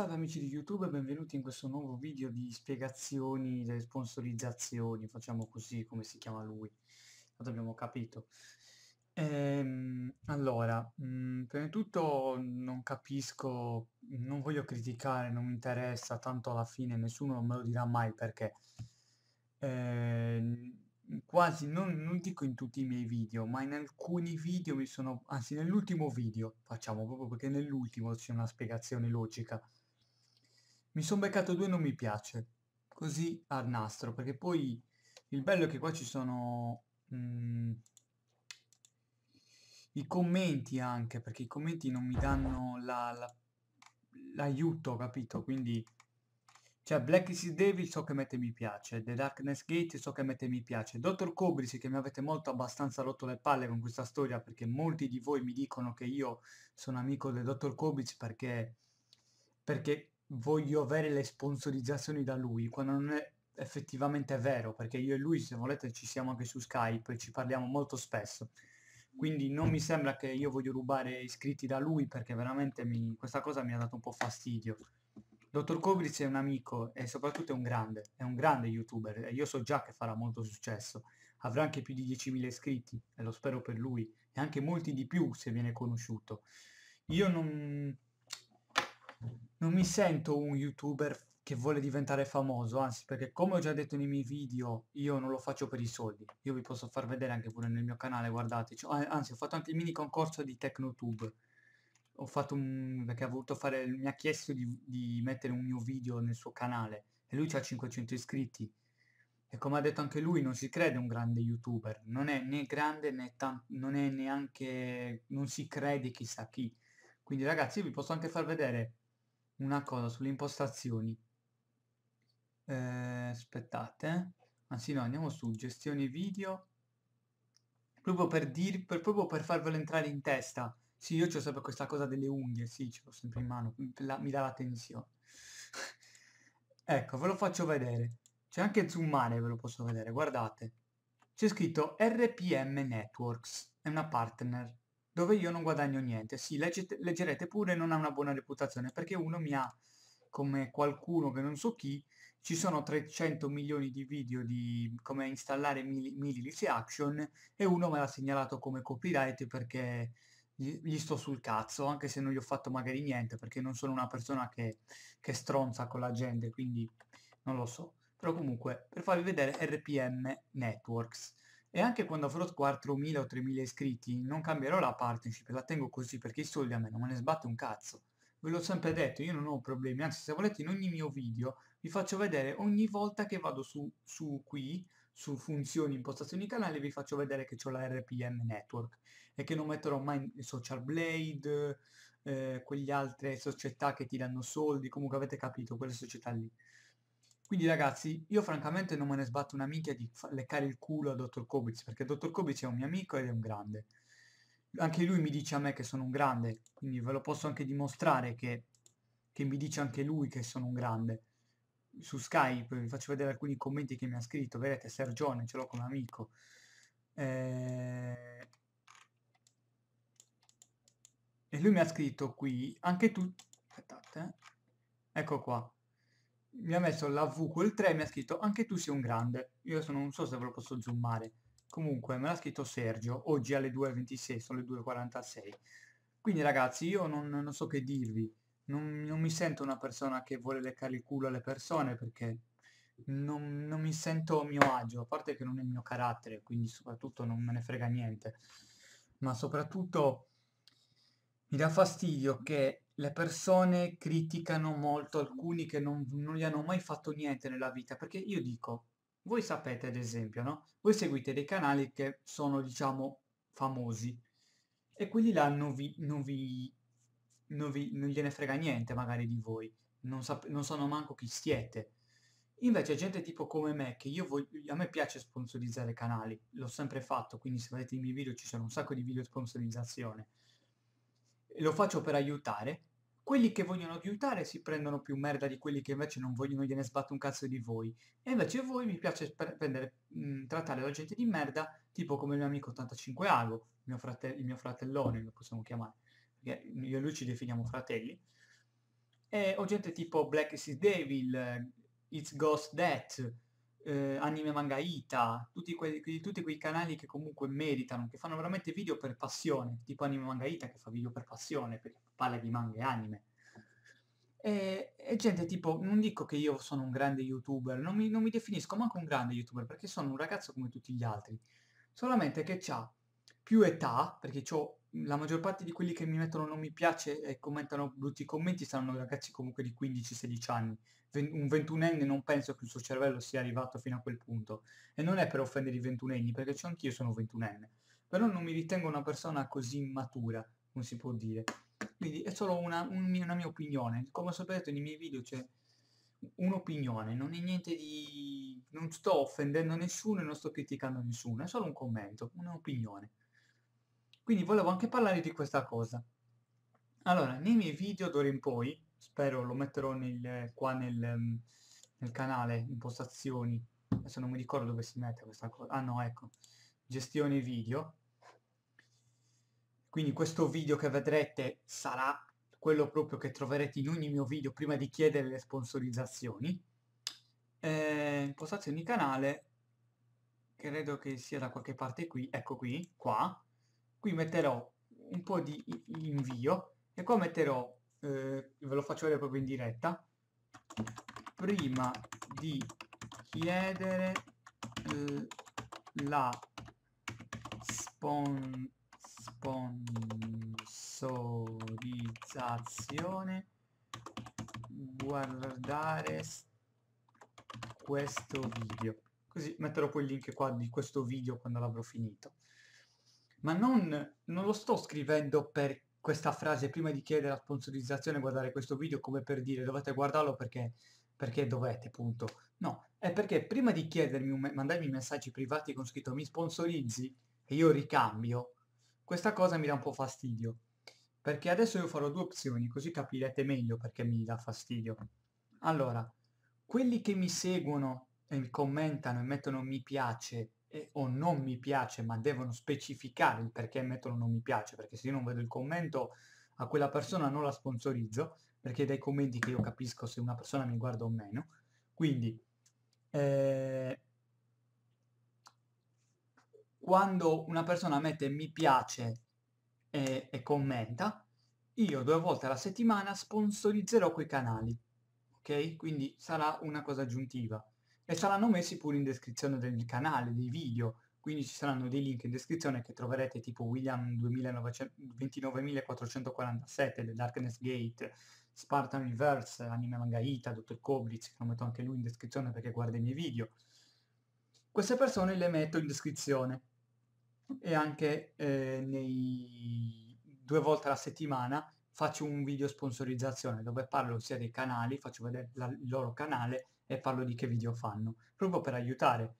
Salve amici di YouTube e benvenuti in questo nuovo video di spiegazioni delle sponsorizzazioni, facciamo così come si chiama lui, tanto abbiamo capito. Ehm, allora, mh, mm, prima di tutto non capisco, non voglio criticare, non mi interessa, tanto alla fine nessuno me lo dirà mai perché ehm, quasi, non, non, dico in tutti i miei video, ma in alcuni video mi sono, anzi nell'ultimo video, facciamo proprio perché nell'ultimo c'è una spiegazione logica, mi sono beccato due non mi piace, così al nastro, perché poi il bello è che qua ci sono mh, mhmm, i commenti anche, perché i commenti non mi danno l'aiuto, la, la, capito? Quindi, cioè, Black Is Devil so che mette mi piace, The Darkness Gate so che mette mi piace, Dottor Cobris che mi avete molto abbastanza rotto le palle con questa storia, perché molti di voi mi dicono che io sono amico del Dottor Cobris perché... perché voglio avere le sponsorizzazioni da lui, quando non è effettivamente vero, perché io e lui, se volete, ci siamo anche su Skype e ci parliamo molto spesso. Quindi non mi sembra che io voglio rubare iscritti da lui perché veramente mi, questa cosa mi ha dato un po' fastidio. Dottor Kobric è un amico e soprattutto è un grande, è un grande youtuber e io so già che farà molto successo. Avrà anche più di 10.000 iscritti e lo spero per lui e anche molti di più se viene conosciuto. Io non, non mi sento un youtuber che vuole diventare famoso, anzi perché come ho già detto nei miei video io non lo faccio per i soldi, io vi posso far vedere anche pure nel mio canale, guardate, cioè, anzi ho fatto anche il mini concorso di Tecnotube, ho fatto un... perché ha voluto fare, mi ha chiesto di, di mettere un mio video nel suo canale e lui ha 500 iscritti e come ha detto anche lui non si crede un grande youtuber, non è né grande né tanto, non è neanche, non si crede chissà chi, quindi ragazzi io vi posso anche far vedere una cosa sulle impostazioni eh, aspettate eh. anzi no andiamo su gestione video proprio per, dir, per, proprio per farvelo entrare in testa sì io ho sempre questa cosa delle unghie sì ce l'ho sempre in mano la, mi dà la tensione ecco ve lo faccio vedere c'è anche zoomare ve lo posso vedere guardate c'è scritto RPM Networks è una partner dove io non guadagno niente. Sì, leggete, leggerete pure non ha una buona reputazione, perché uno mi ha, come qualcuno che non so chi, ci sono 300 milioni di video di come installare Milice Action e uno me l'ha segnalato come copyright perché gli sto sul cazzo, anche se non gli ho fatto magari niente, perché non sono una persona che, che stronza con la gente, quindi non lo so. Però comunque, per farvi vedere RPM Networks. E anche quando avrò 4.000 o 3.000 iscritti non cambierò la partnership, la tengo così perché i soldi a me non me ne sbatte un cazzo. Ve l'ho sempre detto, io non ho problemi, anzi se volete in ogni mio video vi faccio vedere ogni volta che vado su, su qui, su funzioni, impostazioni canale, vi faccio vedere che ho la RPM Network e che non metterò mai Social Blade, eh, quelle altre società che ti danno soldi, comunque avete capito, quelle società lì. Quindi ragazzi, io francamente non me ne sbatto una minchia di leccare il culo a Dottor Kobitz, perché Dottor Kobitz è un mio amico ed è un grande. Anche lui mi dice a me che sono un grande, quindi ve lo posso anche dimostrare che, che mi dice anche lui che sono un grande. Su Skype vi faccio vedere alcuni commenti che mi ha scritto, vedete Sergione, ce l'ho come amico. Eh... E lui mi ha scritto qui, anche tu... Aspettate, eh. ecco qua mi ha messo la V col 3 e mi ha scritto anche tu sei un grande. Io adesso non so se ve lo posso zoomare. Comunque me l'ha scritto Sergio, oggi alle 2.26, sono le 2.46. Quindi ragazzi io non, non so che dirvi. Non, non, mi sento una persona che vuole leccare il culo alle persone perché non, non mi sento a mio agio, a parte che non è il mio carattere, quindi soprattutto non me ne frega niente. Ma soprattutto mi dà fastidio che le persone criticano molto alcuni che non, non, gli hanno mai fatto niente nella vita, perché io dico, voi sapete ad esempio, no? Voi seguite dei canali che sono, diciamo, famosi e quelli là non vi, non vi, non vi, non gliene frega niente magari di voi, non, sap- non sanno manco chi siete. Invece gente tipo come me, che io voglio, a me piace sponsorizzare canali, l'ho sempre fatto, quindi se vedete i miei video ci sono un sacco di video sponsorizzazione e lo faccio per aiutare, quelli che vogliono aiutare si prendono più merda di quelli che invece non vogliono gliene sbatto un cazzo di voi. E invece voi mi piace prendere, mh, mhmm, trattare la gente di merda, tipo come il mio amico 85 Ago, mio frate- il mio fratellone, lo possiamo chiamare, perché io e lui ci definiamo fratelli. E ho gente tipo Black Is Devil, eh, It's Ghost Death, eh, Anime Manga Ita, tutti, que- tutti quei canali che comunque meritano, che fanno veramente video per passione, tipo Anime Manga Ita che fa video per passione, perché parla di manga e anime. E, e, gente tipo, non dico che io sono un grande youtuber, non mi, non mi definisco manco un grande youtuber perché sono un ragazzo come tutti gli altri, solamente che ha più età, perché ho Mhmm, la maggior parte di quelli che mi mettono non mi piace e commentano brutti commenti saranno ragazzi comunque di 15-16 anni. Un 21enne non penso che il suo cervello sia arrivato fino a quel punto. E non è per offendere i 21enni, perché c'è anch'io sono 21enne. Però non mi ritengo una persona così immatura, non si può dire. Quindi è solo una, un, una mia opinione. Come sapete nei miei video c'è un'opinione, non è niente di... non sto offendendo nessuno e non sto criticando nessuno, è solo un commento, un'opinione. Quindi volevo anche parlare di questa cosa. Allora, nei miei video d'ora in poi, spero lo metterò nel, qua nel, mm, nel canale, impostazioni, adesso non mi ricordo dove si mette questa cosa, ah no, ecco, gestione video. Quindi questo video che vedrete sarà quello proprio che troverete in ogni mio video prima di chiedere le sponsorizzazioni. Eh, impostazioni canale, credo che sia da qualche parte qui, ecco qui, qua, qui metterò un po' di invio e qua metterò, eh, ve lo faccio vedere proprio in diretta, prima di chiedere eh, la spon sponsorizzazione guardare questo video così metterò poi il link qua di questo video quando l'avrò finito ma non, non lo sto scrivendo per questa frase prima di chiedere la sponsorizzazione guardare questo video come per dire dovete guardarlo perché, perché dovete, punto. No, è perché prima di chiedermi, un, mandarmi messaggi privati con scritto mi sponsorizzi e io ricambio, questa cosa mi dà un po' fastidio. Perché adesso io farò due opzioni, così capirete meglio perché mi dà fastidio. Allora, quelli che mi seguono e mi commentano e mettono mi piace o non mi piace, ma devono specificare il perché mettono non mi piace, perché se io non vedo il commento a quella persona non la sponsorizzo, perché è dai commenti che io capisco se una persona mi guarda o meno. Quindi, eh, quando una persona mette mi piace e, e commenta, io due volte alla settimana sponsorizzerò quei canali, ok? Quindi sarà una cosa aggiuntiva e saranno messi pure in descrizione del canale, dei video, quindi ci saranno dei link in descrizione che troverete tipo William 29447, The Darkness Gate, Spartan Reverse, Anime Mangaita, Dr. Koblitz, che lo metto anche lui in descrizione perché guarda i miei video. Queste persone le metto in descrizione e anche eh, nei... due volte alla settimana faccio un video sponsorizzazione dove parlo sia dei canali, faccio vedere la... il loro canale e farlo di che video fanno, proprio per aiutare.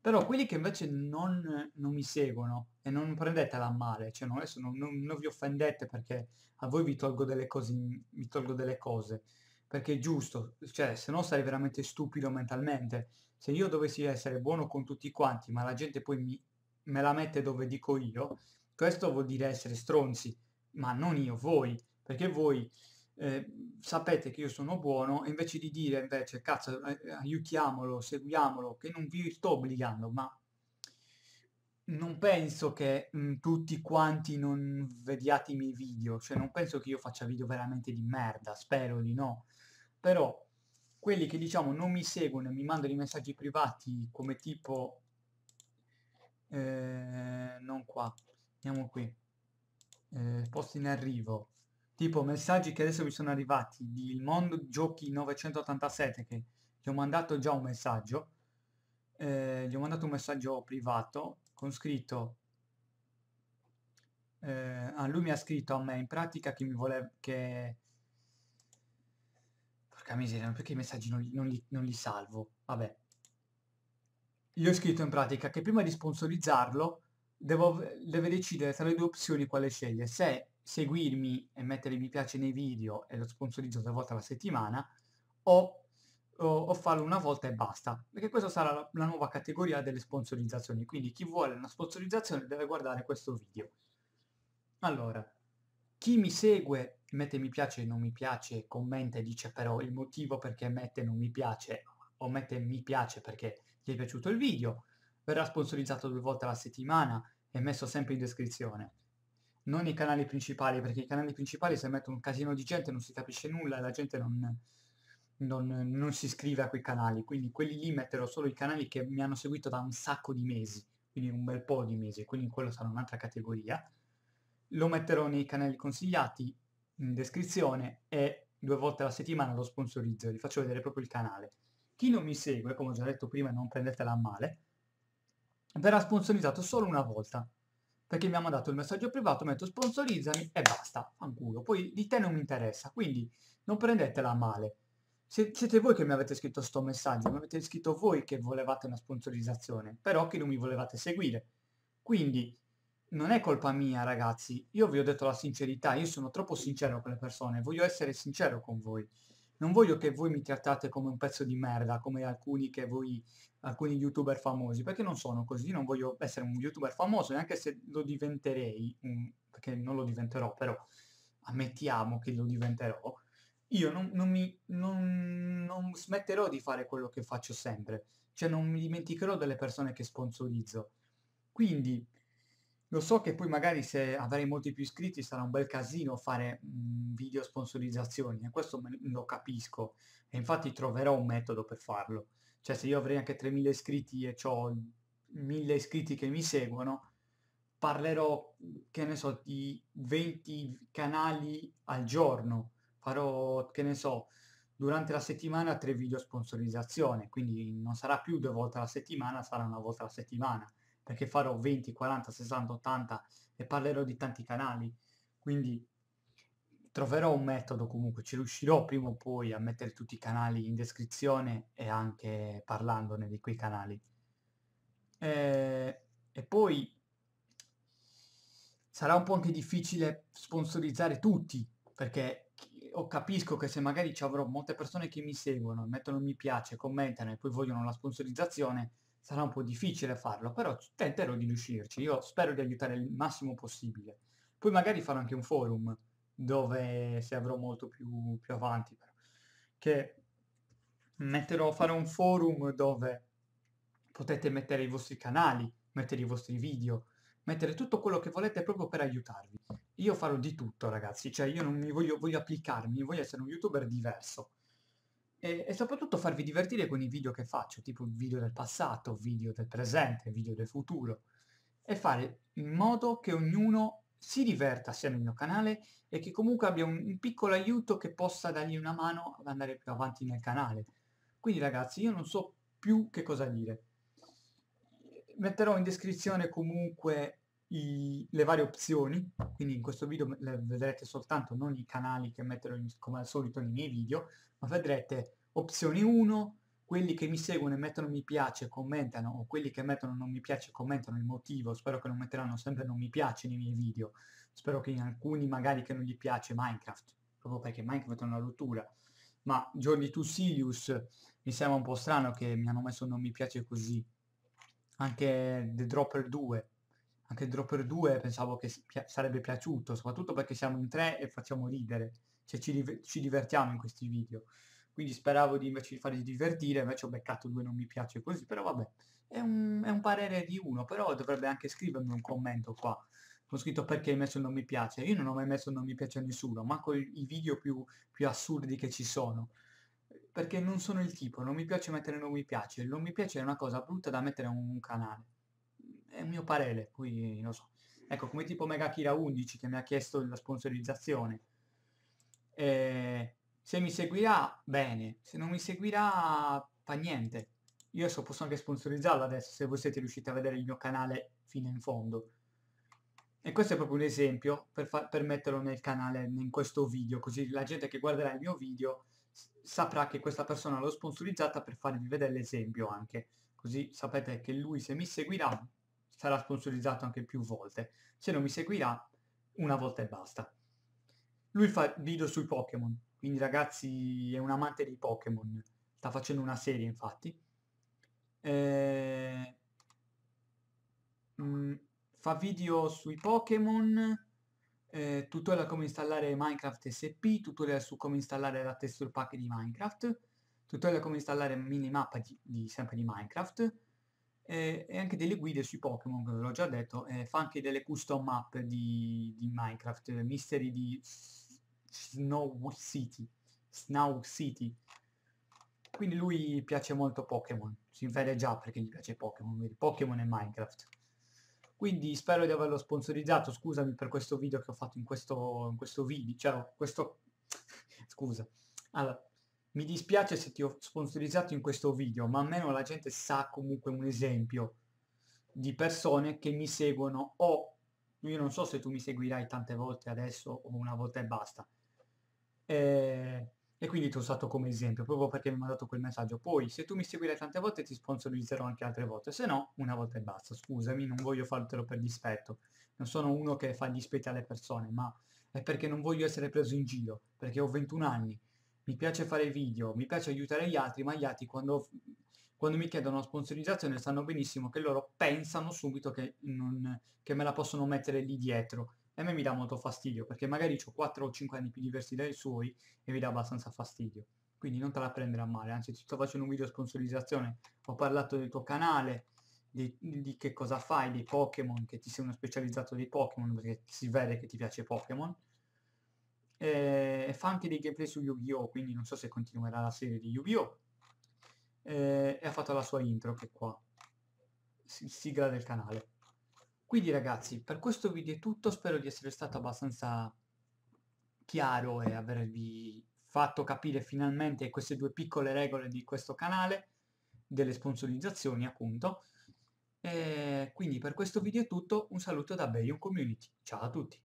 Però quelli che invece non, non mi seguono, e non prendetela a male, cioè non, adesso non, non, non vi offendete perché a voi vi tolgo delle cose, mi tolgo delle cose, perché è giusto, cioè se no sarei veramente stupido mentalmente. Se io dovessi essere buono con tutti quanti, ma la gente poi mi, me la mette dove dico io, questo vuol dire essere stronzi, ma non io, voi, perché voi eh, sapete che io sono buono, invece di dire invece cazzo eh, eh, aiutiamolo, seguiamolo, che non vi sto obbligando, ma non penso che mh, mhmm, tutti quanti non vediate i miei video, cioè non penso che io faccia video veramente di merda, spero di no, però quelli che diciamo non mi seguono e mi mandano i messaggi privati come tipo eh, non qua, andiamo qui eh, posti in arrivo tipo messaggi che adesso mi sono arrivati di Il Mondo Giochi 987 che gli ho mandato già un messaggio, eh, gli ho mandato un messaggio privato con scritto eh, ah, lui mi ha scritto a me in pratica che mi voleva che porca miseria perché i messaggi non li, non, li, non li, salvo vabbè gli ho scritto in pratica che prima di sponsorizzarlo devo, deve decidere tra le due opzioni quale sceglie se seguirmi e mettere mi piace nei video e lo sponsorizzo due volte alla settimana o, o, o, farlo una volta e basta perché questa sarà la, la nuova categoria delle sponsorizzazioni quindi chi vuole una sponsorizzazione deve guardare questo video allora chi mi segue mette mi piace non mi piace commenta e dice però il motivo perché mette non mi piace o mette mi piace perché gli è piaciuto il video verrà sponsorizzato due volte alla settimana e messo sempre in descrizione non i canali principali, perché i canali principali se mettono un casino di gente non si capisce nulla e la gente non, non, non si iscrive a quei canali, quindi quelli lì metterò solo i canali che mi hanno seguito da un sacco di mesi, quindi un bel po' di mesi, quindi quello sarà un'altra categoria. Lo metterò nei canali consigliati, in descrizione e due volte alla settimana lo sponsorizzo, vi faccio vedere proprio il canale. Chi non mi segue, come ho già detto prima, non prendetela a male, verrà sponsorizzato solo una volta, perché mi ha mandato il messaggio privato, metto sponsorizzami e basta, fanculo. Poi di te non mi interessa, quindi non prendetela a male. siete voi che mi avete scritto sto messaggio, mi avete scritto voi che volevate una sponsorizzazione, però che non mi volevate seguire. Quindi non è colpa mia ragazzi, io vi ho detto la sincerità, io sono troppo sincero con le persone, voglio essere sincero con voi non voglio che voi mi trattate come un pezzo di merda, come alcuni che voi, alcuni youtuber famosi, perché non sono così, non voglio essere un youtuber famoso, neanche se lo diventerei, perché non lo diventerò, però ammettiamo che lo diventerò, io non, non mi, non, non smetterò di fare quello che faccio sempre, cioè non mi dimenticherò delle persone che sponsorizzo. Quindi lo so che poi magari se avrei molti più iscritti sarà un bel casino fare mh, mhmm, video sponsorizzazioni, e eh, questo me, lo capisco, e infatti troverò un metodo per farlo. Cioè se io avrei anche 3.000 iscritti e ho 1.000 iscritti che mi seguono, parlerò, mhmm, che ne so, di 20 canali al giorno, farò, che ne so, durante la settimana tre video sponsorizzazione, quindi non sarà più due volte alla settimana, sarà una volta alla settimana perché farò 20, 40, 60, 80 e parlerò di tanti canali, quindi troverò un metodo comunque, ci riuscirò prima o poi a mettere tutti i canali in descrizione e anche parlandone di quei canali. E, eh, e poi sarà un po' anche difficile sponsorizzare tutti, perché o capisco che se magari ci avrò molte persone che mi seguono, mettono mi piace, commentano e poi vogliono la sponsorizzazione, sarà un po' difficile farlo, però tenterò di riuscirci, io spero di aiutare il massimo possibile. Poi magari farò anche un forum dove se avrò molto più, più avanti, però, che metterò, farò un forum dove potete mettere i vostri canali, mettere i vostri video, mettere tutto quello che volete proprio per aiutarvi. Io farò di tutto, ragazzi, cioè io non mi voglio, voglio applicarmi, voglio essere un youtuber diverso e, e, soprattutto farvi divertire con i video che faccio, tipo video del passato, video del presente, video del futuro, e fare in modo che ognuno si diverta assieme al mio canale e che comunque abbia un, un piccolo aiuto che possa dargli una mano ad andare più avanti nel canale. Quindi ragazzi, io non so più che cosa dire. Metterò in descrizione comunque i, le varie opzioni, quindi in questo video vedrete soltanto non i canali che metterò in, come al solito nei miei video, ma vedrete opzioni 1, quelli che mi seguono e mettono mi piace commentano o quelli che mettono non mi piace commentano il motivo, spero che non metteranno sempre non mi piace nei miei video, spero che in alcuni magari che non gli piace Minecraft, proprio perché Minecraft è una rottura, ma giorni Jordi Tussilius mi sembra un po' strano che mi hanno messo non mi piace così, anche The Dropper 2 anche Dropper 2 pensavo che sarebbe piaciuto, soprattutto perché siamo in tre e facciamo ridere, cioè ci, div- ci divertiamo in questi video. Quindi speravo di invece di farli divertire, invece ho beccato due non mi piace così, però vabbè, è un, è un parere di uno, però dovrebbe anche scrivermi un commento qua. Ho scritto perché hai messo non mi piace, io non ho mai messo non mi piace a nessuno, manco i video più, più assurdi che ci sono perché non sono il tipo, non mi piace mettere non mi piace, non mi piace è una cosa brutta da mettere in un canale è un mio parere, poi non so. Ecco, come tipo Mega Kira 11 che mi ha chiesto la sponsorizzazione. Eh, se mi seguirà, bene. Se non mi seguirà, fa niente. Io so, posso anche sponsorizzarlo adesso, se voi siete riusciti a vedere il mio canale fino in fondo. E questo è proprio un esempio per, far, per metterlo nel canale, in questo video, così la gente che guarderà il mio video saprà che questa persona l'ho sponsorizzata per farvi vedere l'esempio anche. Così sapete che lui se mi seguirà sarà sponsorizzato anche più volte. Se non mi seguirà, una volta e basta. Lui fa video sui Pokémon, quindi ragazzi è un amante dei Pokémon, sta facendo una serie infatti. Eh, mm, fa video sui Pokémon, eh, tutorial come installare Minecraft SP, tutorial su come installare la texture pack di Minecraft, tutorial come installare minimappa di, di sempre di Minecraft, e, eh, e anche delle guide sui Pokémon, ve l'ho già detto, e eh, fa anche delle custom map di, di Minecraft, eh, mystery di Snow City, Snow City. Quindi lui piace molto Pokémon, si vede già perché gli piace Pokémon, Pokémon e Minecraft. Quindi spero di averlo sponsorizzato, scusami per questo video che ho fatto in questo, in questo video, cioè questo... scusa. Allora, mi dispiace se ti ho sponsorizzato in questo video, ma almeno la gente sa comunque un esempio di persone che mi seguono o io non so se tu mi seguirai tante volte adesso o una volta e basta. E, eh, e quindi ti ho usato come esempio, proprio perché mi ha dato quel messaggio. Poi, se tu mi seguirai tante volte, ti sponsorizzerò anche altre volte, se no, una volta e basta. Scusami, non voglio fartelo per dispetto. Non sono uno che fa dispetti alle persone, ma è perché non voglio essere preso in giro, perché ho 21 anni mi piace fare video, mi piace aiutare gli altri, ma gli altri quando, quando mi chiedono una sponsorizzazione sanno benissimo che loro pensano subito che, non, che me la possono mettere lì dietro. E a me mi dà molto fastidio, perché magari ho 4 o 5 anni più diversi dai suoi e mi dà abbastanza fastidio. Quindi non te la prendere a male, anzi ti sto facendo un video sponsorizzazione, ho parlato del tuo canale, di, di, che cosa fai, dei Pokémon, che ti sei uno specializzato dei Pokémon, perché si vede che ti piace Pokémon eh, fa anche dei gameplay su Yu-Gi-Oh! quindi non so se continuerà la serie di Yu-Gi-Oh! Eh, e ha fatto la sua intro che è qua sigla del canale quindi ragazzi per questo video è tutto spero di essere stato abbastanza chiaro e avervi fatto capire finalmente queste due piccole regole di questo canale delle sponsorizzazioni appunto e eh, quindi per questo video è tutto un saluto da Bayon Community ciao a tutti